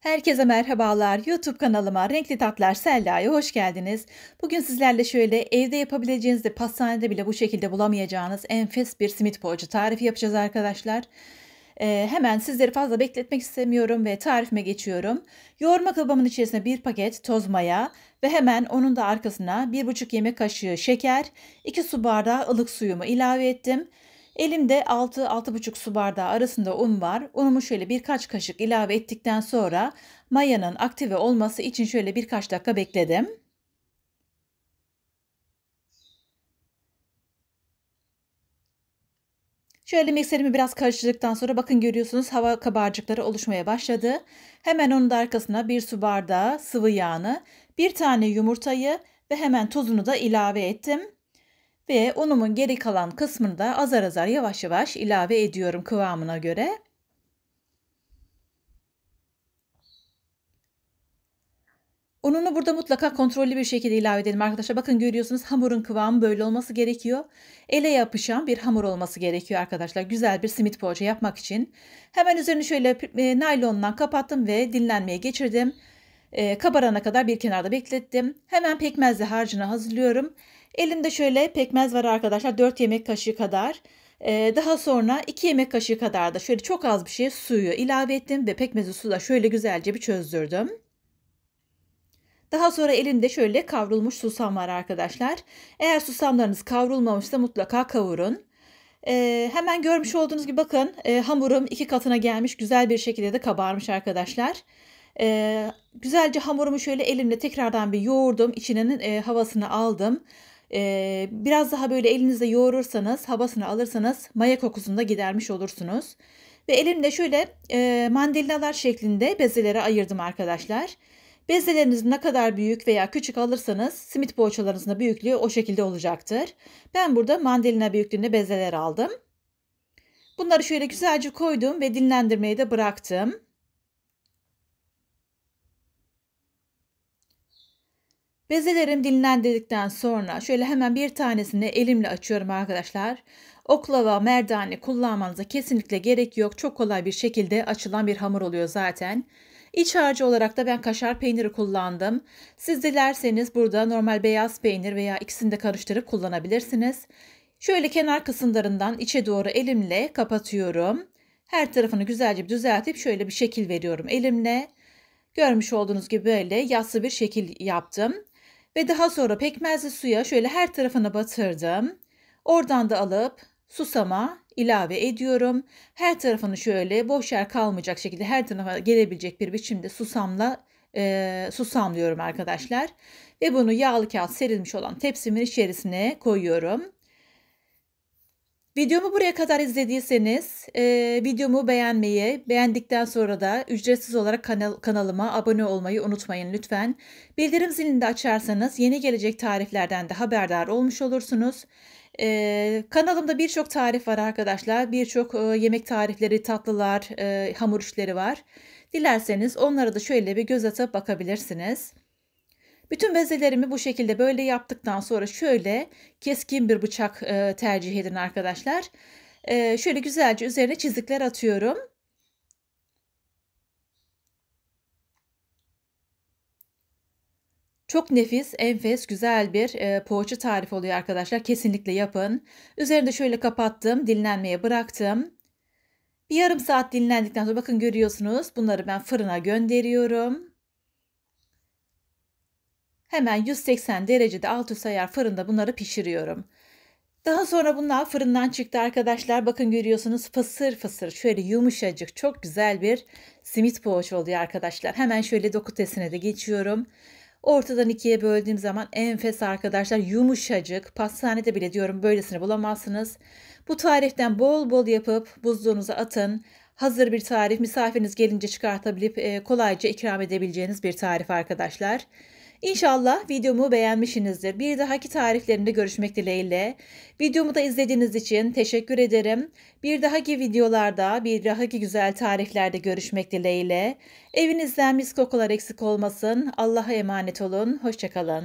Herkese merhabalar. YouTube kanalıma Renkli Tatlar Sella'ya hoş geldiniz. Bugün sizlerle şöyle evde yapabileceğiniz de pastanede bile bu şekilde bulamayacağınız enfes bir simit poğaça tarifi yapacağız arkadaşlar. Ee, hemen sizleri fazla bekletmek istemiyorum ve tarifime geçiyorum. Yoğurma kabımın içerisine bir paket toz maya ve hemen onun da arkasına 1,5 yemek kaşığı şeker, 2 su bardağı ılık suyumu ilave ettim. Elimde 6-6,5 su bardağı arasında un var. Unumu şöyle birkaç kaşık ilave ettikten sonra mayanın aktive olması için şöyle birkaç dakika bekledim. Şöyle mikserimi biraz karıştırdıktan sonra bakın görüyorsunuz hava kabarcıkları oluşmaya başladı. Hemen onun da arkasına bir su bardağı sıvı yağını, bir tane yumurtayı ve hemen tuzunu da ilave ettim ve unumun geri kalan kısmını da azar azar yavaş yavaş ilave ediyorum kıvamına göre. Ununu burada mutlaka kontrollü bir şekilde ilave edelim arkadaşlar. Bakın görüyorsunuz hamurun kıvamı böyle olması gerekiyor. Ele yapışan bir hamur olması gerekiyor arkadaşlar. Güzel bir simit poğaça yapmak için. Hemen üzerini şöyle e, naylondan kapattım ve dinlenmeye geçirdim. E, kabarana kadar bir kenarda beklettim. Hemen pekmezli harcını hazırlıyorum. Elimde şöyle pekmez var arkadaşlar 4 yemek kaşığı kadar. Ee, daha sonra 2 yemek kaşığı kadar da şöyle çok az bir şey suyu ilave ettim ve pekmezi suda şöyle güzelce bir çözdürdüm. Daha sonra elimde şöyle kavrulmuş susam var arkadaşlar. Eğer susamlarınız kavrulmamışsa mutlaka kavurun. Ee, hemen görmüş olduğunuz gibi bakın e, hamurum iki katına gelmiş güzel bir şekilde de kabarmış arkadaşlar. Ee, güzelce hamurumu şöyle elimle tekrardan bir yoğurdum. İçinin e, havasını aldım. Ee, biraz daha böyle elinizle yoğurursanız, havasını alırsanız maya kokusunda gidermiş olursunuz. Ve elimde şöyle e, mandalinalar şeklinde bezelere ayırdım arkadaşlar. Bezeleriniz ne kadar büyük veya küçük alırsanız simit poğaçalarınızın büyüklüğü o şekilde olacaktır. Ben burada mandalina büyüklüğünde bezeler aldım. Bunları şöyle güzelce koydum ve dinlendirmeyi de bıraktım. Bezelerim dinlendirdikten sonra şöyle hemen bir tanesini elimle açıyorum arkadaşlar. Oklava, merdane kullanmanıza kesinlikle gerek yok. Çok kolay bir şekilde açılan bir hamur oluyor zaten. İç harcı olarak da ben kaşar peyniri kullandım. Siz dilerseniz burada normal beyaz peynir veya ikisini de karıştırıp kullanabilirsiniz. Şöyle kenar kısımlarından içe doğru elimle kapatıyorum. Her tarafını güzelce düzeltip şöyle bir şekil veriyorum elimle. Görmüş olduğunuz gibi böyle yassı bir şekil yaptım. Ve daha sonra pekmezli suya şöyle her tarafına batırdım. Oradan da alıp susama ilave ediyorum. Her tarafını şöyle boş yer kalmayacak şekilde her tarafa gelebilecek bir biçimde susamla e, susamlıyorum arkadaşlar. Ve bunu yağlı kağıt serilmiş olan tepsimin içerisine koyuyorum. Videomu buraya kadar izlediyseniz e, videomu beğenmeyi, beğendikten sonra da ücretsiz olarak kanal, kanalıma abone olmayı unutmayın lütfen. Bildirim zilini de açarsanız yeni gelecek tariflerden de haberdar olmuş olursunuz. Ee, kanalımda birçok tarif var arkadaşlar. Birçok e, yemek tarifleri, tatlılar, e, hamur işleri var. Dilerseniz onlara da şöyle bir göz atıp bakabilirsiniz. Bütün bezelerimi bu şekilde böyle yaptıktan sonra şöyle keskin bir bıçak e, tercih edin arkadaşlar. E, şöyle güzelce üzerine çizikler atıyorum. Çok nefis, enfes, güzel bir e, poğaça tarifi oluyor arkadaşlar. Kesinlikle yapın. Üzerini de şöyle kapattım, dinlenmeye bıraktım. Bir yarım saat dinlendikten sonra bakın görüyorsunuz bunları ben fırına gönderiyorum. Hemen 180 derecede alt üst ayar fırında bunları pişiriyorum. Daha sonra bunlar fırından çıktı arkadaşlar. Bakın görüyorsunuz fısır fısır şöyle yumuşacık çok güzel bir simit poğaç oluyor arkadaşlar. Hemen şöyle dokutesine de geçiyorum. Ortadan ikiye böldüğüm zaman enfes arkadaşlar yumuşacık. Pastanede bile diyorum böylesini bulamazsınız. Bu tariften bol bol yapıp buzluğunuza atın. Hazır bir tarif misafiriniz gelince çıkartabilip e, kolayca ikram edebileceğiniz bir tarif arkadaşlar. İnşallah videomu beğenmişsinizdir. Bir dahaki tariflerinde görüşmek dileğiyle. Videomu da izlediğiniz için teşekkür ederim. Bir dahaki videolarda, bir dahaki güzel tariflerde görüşmek dileğiyle. Evinizden mis kokular eksik olmasın. Allah'a emanet olun. Hoşçakalın.